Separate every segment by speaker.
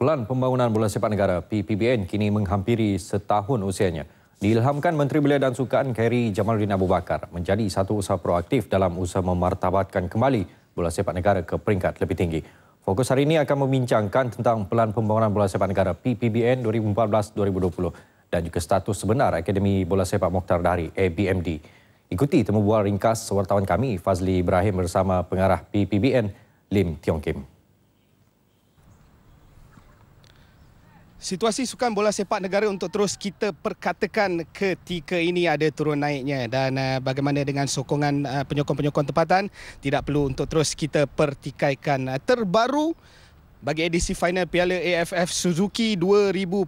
Speaker 1: Pelan Pembangunan Bola Sepak Negara PPBN kini menghampiri setahun usianya. Diilhamkan Menteri Belia dan Sukan Kerry Jamaluddin Abu Bakar menjadi satu usaha proaktif dalam usaha memartabatkan kembali bola sepak negara ke peringkat lebih tinggi. Fokus hari ini akan membincangkan tentang Pelan Pembangunan Bola Sepak Negara PPBN 2014-2020 dan juga status sebenar Akademi Bola Sepak Mokhtar Dari ABMD. Ikuti temubual ringkas wartawan kami Fazli Ibrahim bersama pengarah PPBN Lim Tiong Kim.
Speaker 2: Situasi sukan bola sepak negara untuk terus kita perkatakan ketika ini ada turun naiknya dan eh, bagaimana dengan sokongan eh, penyokong-penyokong tempatan tidak perlu untuk terus kita pertikaikan eh, terbaru bagi edisi final Piala AFF Suzuki 2014,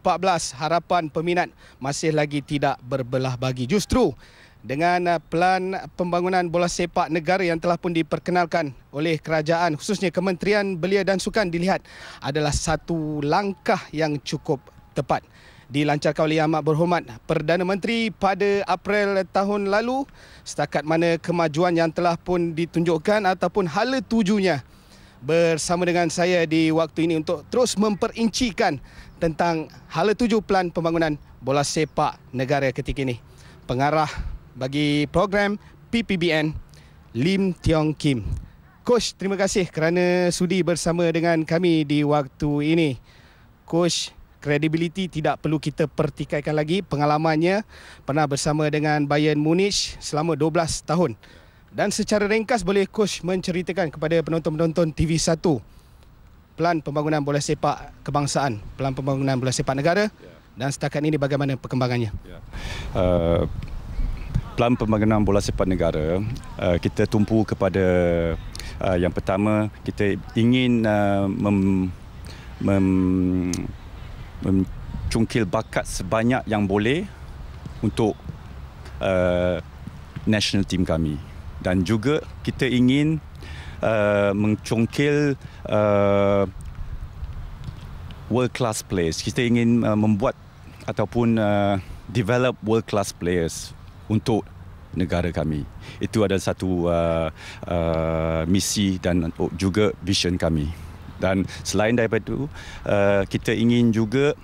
Speaker 2: harapan peminat masih lagi tidak berbelah bagi. Justru dengan uh, pelan pembangunan bola sepak negara yang telah pun diperkenalkan oleh kerajaan khususnya Kementerian Belia dan Sukan dilihat adalah satu langkah yang cukup tepat dilancarkan oleh Yang Amat Berhormat Perdana Menteri pada April tahun lalu setakat mana kemajuan yang telah pun ditunjukkan ataupun hala tujunya bersama dengan saya di waktu ini untuk terus memperincikan tentang hala tuju pelan pembangunan bola sepak negara ketika ini. Pengarah bagi program PPBN Lim Tiong Kim. Coach, terima kasih kerana sudi bersama dengan kami di waktu ini. Coach, kredibiliti tidak perlu kita pertikaikan lagi. Pengalamannya pernah bersama dengan Bayern Munich selama 12 tahun. Dan secara ringkas boleh coach menceritakan kepada penonton-penonton TV1 pelan pembangunan bola sepak kebangsaan, pelan pembangunan bola sepak negara ya. dan setakat ini bagaimana perkembangannya? Uh,
Speaker 1: ya. eh, pelan pembangunan bola sepak negara uh, kita tumpu kepada uh, yang pertama kita ingin uh, mem, mem, memcungkil bakat sebanyak yang boleh untuk uh, national team kami dan juga kita ingin uh, mengcongkil uh, world class players. Kita ingin uh, membuat ataupun uh, develop world class players untuk negara kami. Itu adalah satu uh, uh, misi dan juga vision kami. Dan selain daripada itu, uh, kita ingin juga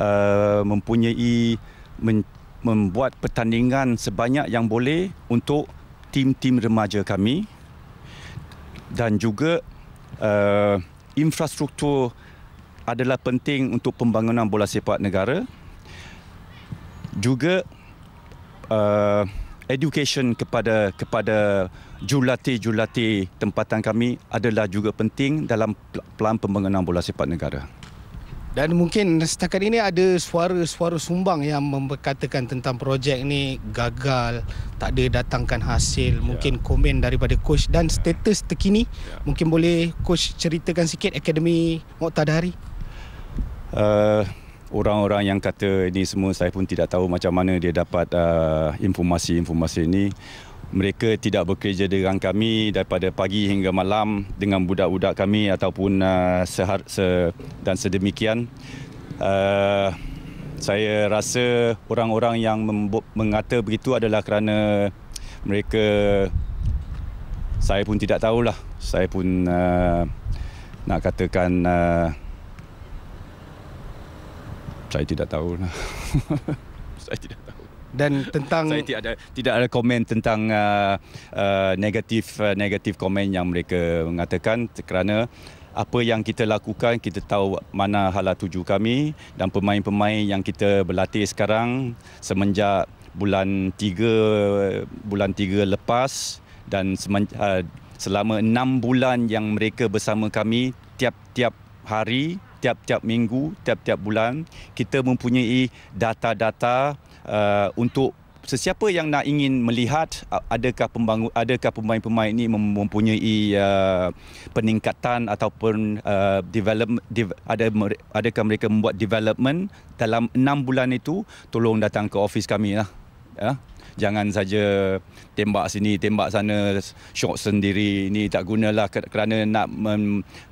Speaker 1: uh, mempunyai men- membuat pertandingan sebanyak yang boleh untuk tim-tim remaja kami dan juga uh, infrastruktur adalah penting untuk pembangunan bola sepak negara juga uh, education kepada kepada julati-julati tempatan kami adalah juga penting dalam pelan pembangunan bola sepak negara
Speaker 2: dan mungkin setakat ini ada suara-suara sumbang yang memperkatakan tentang projek ini gagal, tak ada datangkan hasil. Ya. Mungkin komen daripada coach dan status terkini. Yeah. Mungkin boleh coach ceritakan sikit Akademi Moktadari.
Speaker 1: Uh, orang-orang yang kata ini semua saya pun tidak tahu macam mana dia dapat uh, informasi-informasi ini mereka tidak bekerja dengan kami daripada pagi hingga malam dengan budak-budak kami ataupun uh, sehar se dan sedemikian uh, saya rasa orang-orang yang mengata begitu adalah kerana mereka saya pun tidak tahulah saya pun uh, nak katakan uh, saya tidak tahu
Speaker 2: saya tidak dan tentang saya tidak
Speaker 1: ada tidak ada komen tentang uh, uh, negatif uh, negatif komen yang mereka mengatakan kerana apa yang kita lakukan kita tahu mana hala tuju kami dan pemain-pemain yang kita berlatih sekarang semenjak bulan 3 bulan 3 lepas dan semen, uh, selama 6 bulan yang mereka bersama kami tiap-tiap hari tiap-tiap minggu tiap-tiap bulan kita mempunyai data-data Uh, untuk sesiapa yang nak ingin melihat uh, adakah pembangun adakah pemain-pemain ini mempunyai uh, peningkatan ataupun uh, development de, ada adakah mereka membuat development dalam 6 bulan itu tolong datang ke office kami lah ya. Jangan saja tembak sini, tembak sana, shot sendiri. Ini tak gunalah kerana nak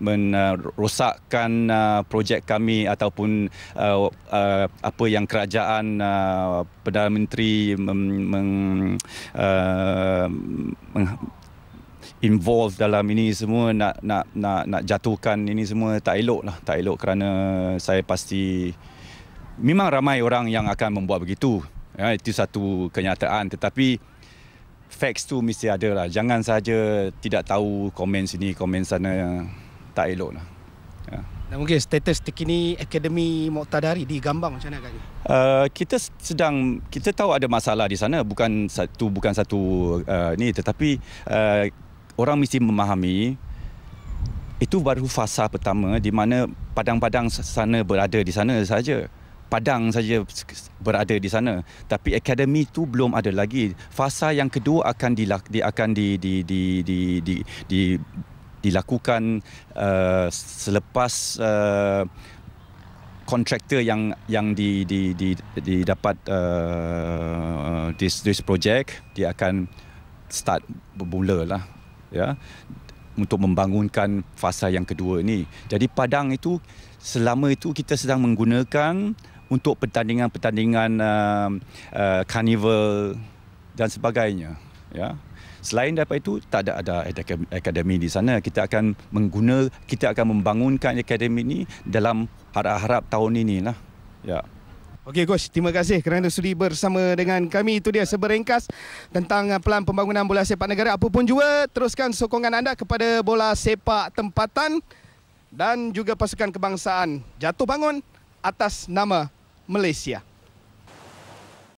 Speaker 1: merosakkan men, uh, uh, projek kami ataupun uh, uh, apa yang kerajaan uh, Perdana Menteri mem, mem, uh, meng, involve dalam ini semua nak nak nak nak jatuhkan ini semua tak elok lah tak elok kerana saya pasti memang ramai orang yang akan membuat begitu Ya, itu satu kenyataan tetapi facts tu mesti ada lah. Jangan saja tidak tahu komen sini, komen sana tak elok lah.
Speaker 2: Ya. Dan mungkin status terkini Akademi Moktadari di Gambang macam mana agaknya?
Speaker 1: Uh, kita sedang kita tahu ada masalah di sana bukan satu bukan satu uh, ni tetapi uh, orang mesti memahami itu baru fasa pertama di mana padang-padang sana berada di sana saja. Padang saja berada di sana tapi akademi tu belum ada lagi fasa yang kedua akan di akan di di di di, di, di dilakukan uh, selepas uh, yang yang di di di didapat di uh, this this project dia akan start bermula lah ya untuk membangunkan fasa yang kedua ini. Jadi padang itu selama itu kita sedang menggunakan untuk pertandingan-pertandingan um, uh, karnival dan sebagainya. Ya. Selain daripada itu tak ada ada akademi di sana. Kita akan mengguna kita akan membangunkan akademi ini dalam harap-harap tahun ini lah. Ya.
Speaker 2: Okey coach, terima kasih kerana sudi bersama dengan kami. Itu dia seberingkas tentang uh, pelan pembangunan bola sepak negara. Apa pun juga teruskan sokongan anda kepada bola sepak tempatan dan juga pasukan kebangsaan. Jatuh bangun atas nama Malaysia.